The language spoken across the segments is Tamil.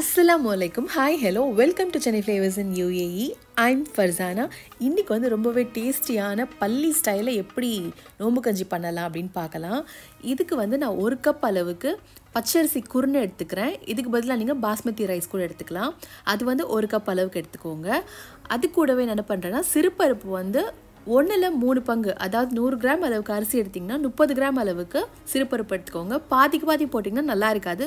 அஸ்லாம் வலைக்கும் hi hello welcome to Chennai flavours in UAE I'm Farsana இன்றைக்கி வந்து ரொம்பவே டேஸ்டியான பள்ளி ஸ்டைலில் எப்படி நோம்பு கஞ்சி பண்ணலாம் அப்படின்னு பார்க்கலாம் இதுக்கு வந்து நான் ஒரு கப் அளவுக்கு பச்சரிசி குருணை எடுத்துக்கிறேன் இதுக்கு பதிலாக நீங்கள் பாஸ்மதி ரைஸ் கூட எடுத்துக்கலாம் அது வந்து ஒரு கப் அளவுக்கு எடுத்துக்கோங்க அது கூடவே என்ன பண்ணுறேன்னா சிறுபருப்பு வந்து ஒன்றில் மூணு பங்கு அதாவது நூறு கிராம் அளவுக்கு அரிசி எடுத்திங்கன்னா முப்பது கிராம் அளவுக்கு சிறுபருப்பு எடுத்துக்கோங்க பாதிக்கு பாதி போட்டிங்கன்னா நல்லா இருக்காது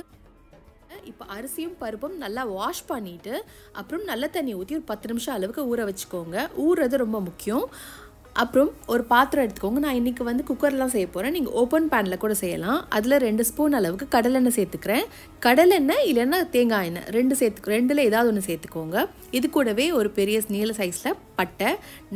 இப்போ அரிசியும் பருப்பும் நல்லா வாஷ் பண்ணிவிட்டு அப்புறம் நல்ல தண்ணி ஊற்றி ஒரு பத்து நிமிஷம் அளவுக்கு ஊற வச்சுக்கோங்க ஊறுறது ரொம்ப முக்கியம் அப்புறம் ஒரு பாத்திரம் எடுத்துக்கோங்க நான் இன்றைக்கி வந்து குக்கர்லாம் செய்ய போகிறேன் நீங்கள் ஓப்பன் பேனில் கூட செய்யலாம் அதில் ரெண்டு ஸ்பூன் அளவுக்கு கடலெண்ணெய் சேர்த்துக்கிறேன் கடலெண்ணெய் இல்லைன்னா தேங்காய் எண்ணெய் ரெண்டு சேர்த்து ரெண்டில் ஏதாவது ஒன்று சேர்த்துக்கோங்க இது கூடவே ஒரு பெரிய நீல சைஸில் பட்டை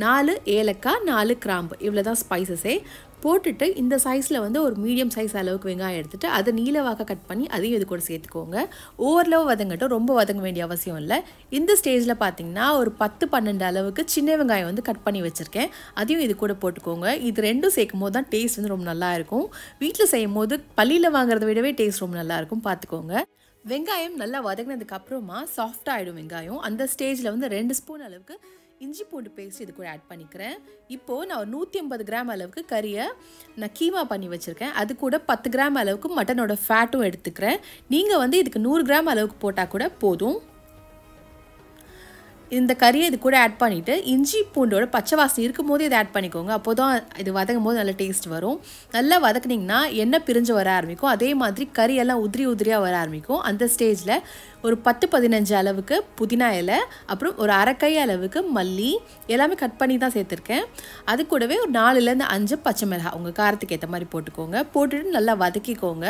நாலு ஏலக்காய் நாலு கிராம்பு இவ்வளோ தான் ஸ்பைசஸே போட்டுட்டு இந்த சைஸில் வந்து ஒரு மீடியம் சைஸ் அளவுக்கு வெங்காயம் எடுத்துகிட்டு அதை நீளவாக கட் பண்ணி அதையும் இது கூட சேர்த்துக்கோங்க ஓவரளவு வதங்கட்டும் ரொம்ப வதங்க வேண்டிய அவசியம் இல்லை இந்த ஸ்டேஜில் பார்த்தீங்கன்னா ஒரு பத்து பன்னெண்டு அளவுக்கு சின்ன வெங்காயம் வந்து கட் பண்ணி வச்சுருக்கேன் அதையும் இது கூட போட்டுக்கோங்க இது ரெண்டும் சேர்க்கும் போது தான் டேஸ்ட் வந்து ரொம்ப நல்லாயிருக்கும் வீட்டில் செய்யும் போது பள்ளியில் வாங்குறத விடவே டேஸ்ட் ரொம்ப நல்லாயிருக்கும் பார்த்துக்கோங்க வெங்காயம் நல்லா வதங்கினதுக்கப்புறமா சாஃப்டாக ஆகிடும் வெங்காயம் அந்த ஸ்டேஜில் வந்து ரெண்டு ஸ்பூன் அளவுக்கு இஞ்சி பூண்டு பேஸ்ட் இது கூட ஆட் பண்ணிக்கிறேன் இப்போது நான் ஒரு நூற்றி ஐம்பது கிராம் அளவுக்கு கறியை நான் கீமா பண்ணி வச்சுருக்கேன் அது கூட பத்து கிராம் அளவுக்கு மட்டனோட ஃபேட்டும் எடுத்துக்கிறேன் நீங்கள் வந்து இதுக்கு நூறு கிராம் அளவுக்கு போட்டால் கூட போதும் இந்த கறியை இது கூட ஆட் பண்ணிவிட்டு இஞ்சி பூண்டோட பச்சை வாசனை இருக்கும் போது இதை ஆட் பண்ணிக்கோங்க அப்போ தான் இது வதங்கும் போது நல்ல டேஸ்ட் வரும் நல்லா வதக்குனிங்கன்னா எண்ணெய் பிரிஞ்சு வர ஆரம்பிக்கும் அதே மாதிரி கறியெல்லாம் உதிரி உதிரியாக வர ஆரம்பிக்கும் அந்த ஸ்டேஜில் ஒரு பத்து பதினஞ்சு அளவுக்கு புதினா இலை அப்புறம் ஒரு அரைக்கை அளவுக்கு மல்லி எல்லாமே கட் பண்ணி தான் சேர்த்துருக்கேன் அது கூடவே ஒரு நாலுலேருந்து அஞ்சு பச்சை மிளகாய் உங்கள் காரத்துக்கு ஏற்ற மாதிரி போட்டுக்கோங்க போட்டுட்டு நல்லா வதக்கிக்கோங்க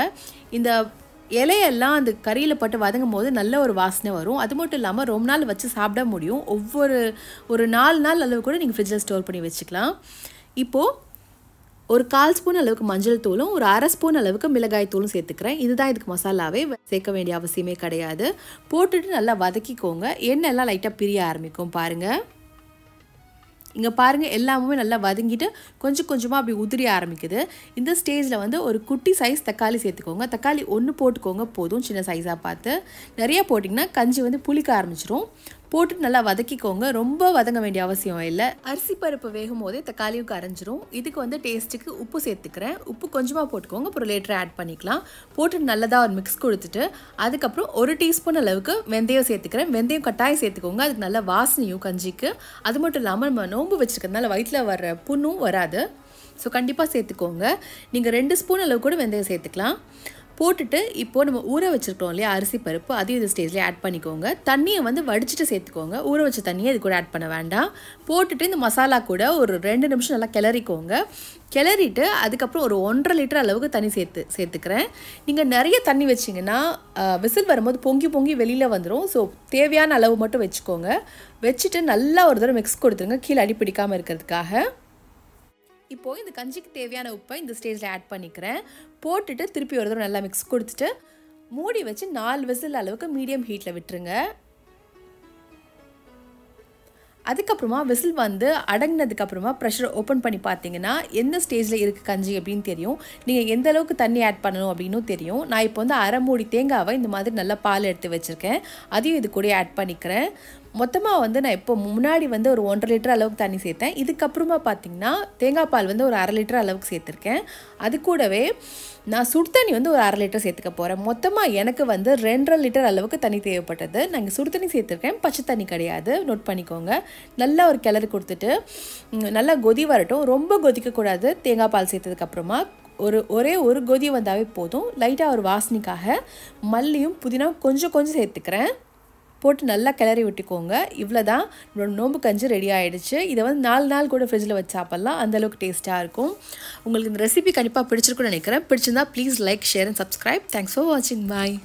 இந்த இலையெல்லாம் அந்த கறியில் பட்டு வதங்கும் போது நல்ல ஒரு வாசனை வரும் அது மட்டும் இல்லாமல் ரொம்ப நாள் வச்சு சாப்பிட முடியும் ஒவ்வொரு ஒரு நாலு நாள் அளவு கூட நீங்கள் ஃப்ரிட்ஜில் ஸ்டோர் பண்ணி வச்சுக்கலாம் இப்போது ஒரு கால் ஸ்பூன் அளவுக்கு மஞ்சள் தூளும் ஒரு அரை ஸ்பூன் அளவுக்கு மிளகாய் தூளும் சேர்த்துக்கிறேன் இதுதான் இதுக்கு மசாலாவே சேர்க்க வேண்டிய அவசியமே கிடையாது போட்டுட்டு நல்லா வதக்கிக்கோங்க எல்லாம் லைட்டாக பிரிய ஆரம்பிக்கும் பாருங்கள் இங்கே பாருங்கள் எல்லாமே நல்லா வதங்கிட்டு கொஞ்சம் கொஞ்சமாக அப்படி உதிரி ஆரம்பிக்குது இந்த ஸ்டேஜில் வந்து ஒரு குட்டி சைஸ் தக்காளி சேர்த்துக்கோங்க தக்காளி ஒன்று போட்டுக்கோங்க போதும் சின்ன சைஸாக பார்த்து நிறையா போட்டிங்கன்னா கஞ்சி வந்து புளிக்க ஆரம்பிச்சிடும் போட்டு நல்லா வதக்கிக்கோங்க ரொம்ப வதங்க வேண்டிய அவசியம் இல்லை அரிசி பருப்பு வேகும் போதே தக்காளியும் கரைஞ்சிரும் இதுக்கு வந்து டேஸ்ட்டுக்கு உப்பு சேர்த்துக்கிறேன் உப்பு கொஞ்சமாக போட்டுக்கோங்க அப்புறம் லேட்டராக ஆட் பண்ணிக்கலாம் போட்டு நல்லதாக ஒரு மிக்ஸ் கொடுத்துட்டு அதுக்கப்புறம் ஒரு டீஸ்பூன் அளவுக்கு வெந்தயம் சேர்த்துக்கிறேன் வெந்தயம் கட்டாயம் சேர்த்துக்கோங்க அதுக்கு நல்ல வாசனையும் கஞ்சிக்கு அது மட்டும் இல்லாமல் நம்ம நோம்பு வச்சுருக்கிறதுனால வயிற்றில் வர்ற புண்ணும் வராது ஸோ கண்டிப்பாக சேர்த்துக்கோங்க நீங்கள் ரெண்டு ஸ்பூன் அளவு கூட வெந்தயம் சேர்த்துக்கலாம் போட்டுட்டு இப்போது நம்ம ஊற வச்சுருக்கோம் இல்லையா அரிசி பருப்பு அதையும் இந்த ஸ்டேஜ்லேயே ஆட் பண்ணிக்கோங்க தண்ணியை வந்து வடிச்சிட்டு சேர்த்துக்கோங்க ஊற வச்ச தண்ணியை இது கூட ஆட் பண்ண வேண்டாம் போட்டுட்டு இந்த மசாலா கூட ஒரு ரெண்டு நிமிஷம் நல்லா கிளறிக்கோங்க கிளறிட்டு அதுக்கப்புறம் ஒரு ஒன்றரை லிட்டர் அளவுக்கு தண்ணி சேர்த்து சேர்த்துக்கிறேன் நீங்கள் நிறைய தண்ணி வச்சிங்கன்னா விசில் வரும்போது பொங்கி பொங்கி வெளியில் வந்துடும் ஸோ தேவையான அளவு மட்டும் வச்சுக்கோங்க வச்சுட்டு நல்லா ஒரு தடவை மிக்ஸ் கொடுத்துருங்க கீழே அடிப்பிடிக்காமல் இருக்கிறதுக்காக இப்போது இந்த கஞ்சிக்கு தேவையான உப்பை இந்த ஸ்டேஜில் ஆட் பண்ணிக்கிறேன் போட்டுட்டு திருப்பி ஒரு தடவை நல்லா மிக்ஸ் கொடுத்துட்டு மூடி வச்சு நாலு விசில் அளவுக்கு மீடியம் ஹீட்டில் விட்டுருங்க அதுக்கப்புறமா விசில் வந்து அடங்கினதுக்கப்புறமா ப்ரெஷர் ஓப்பன் பண்ணி பார்த்தீங்கன்னா எந்த ஸ்டேஜில் இருக்குது கஞ்சி அப்படின்னு தெரியும் நீங்கள் எந்த அளவுக்கு தண்ணி ஆட் பண்ணணும் அப்படின்னும் தெரியும் நான் இப்போ வந்து அரை மூடி தேங்காவை இந்த மாதிரி நல்லா பால் எடுத்து வச்சுருக்கேன் அதையும் இது கூட ஆட் பண்ணிக்கிறேன் மொத்தமாக வந்து நான் இப்போ முன்னாடி வந்து ஒரு ஒன்றரை லிட்டர் அளவுக்கு தண்ணி சேர்த்தேன் இதுக்கப்புறமா பார்த்தீங்கன்னா தேங்காய் பால் வந்து ஒரு அரை லிட்டர் அளவுக்கு சேர்த்துருக்கேன் அது கூடவே நான் சுடு தண்ணி வந்து ஒரு அரை லிட்டர் சேர்த்துக்க போகிறேன் மொத்தமாக எனக்கு வந்து ரெண்டரை லிட்டர் அளவுக்கு தண்ணி தேவைப்பட்டது நாங்கள் சுடு தண்ணி சேர்த்துருக்கேன் பச்சை தண்ணி கிடையாது நோட் பண்ணிக்கோங்க நல்லா ஒரு கிளறு கொடுத்துட்டு நல்லா கொதி வரட்டும் ரொம்ப கொதிக்கக்கூடாது தேங்காய் பால் சேர்த்ததுக்கப்புறமா ஒரு ஒரே ஒரு கொதி வந்தாவே போதும் லைட்டாக ஒரு வாசனைக்காக மல்லியும் புதினா கொஞ்சம் கொஞ்சம் சேர்த்துக்கிறேன் போட்டு நல்லா கிளறி விட்டுக்கோங்க இவ்வளோ தான் நம்மளோட நோம்பு கஞ்சி ரெடி ஆகிடுச்சு இதை வந்து நாலு நாள் கூட ஃப்ரிட்ஜில் வச்சு சாப்பிட்லாம் அந்தளவுக்கு டேஸ்ட்டாக இருக்கும் உங்களுக்கு இந்த ரெசிபி கண்டிப்பாக பிடிச்சிருக்குன்னு நினைக்கிறேன் பிடிச்சிருந்தா please like share and subscribe thanks for வாட்சிங் பாய்